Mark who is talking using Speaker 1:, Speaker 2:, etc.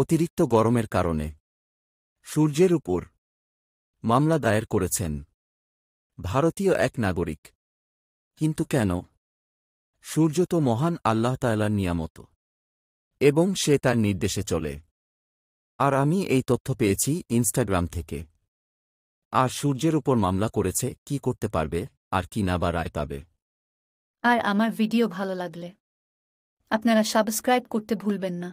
Speaker 1: অতিরিক্ত গরমের কারণে সূর্যের উপর মামলা দায়ের
Speaker 2: করেছেন ভারতীয় এক নাগরিক কিন্তু কেন সূর্য তো মহান আল্লাহ তাল্লার নিয়ামত এবং সে তার নির্দেশে চলে আর আমি এই তথ্য পেয়েছি ইনস্টাগ্রাম থেকে আর সূর্যের উপর মামলা করেছে কি করতে পারবে আর কি না বা রায় পাবে
Speaker 3: আর আমার ভিডিও ভালো লাগলে আপনারা সাবস্ক্রাইব করতে ভুলবেন না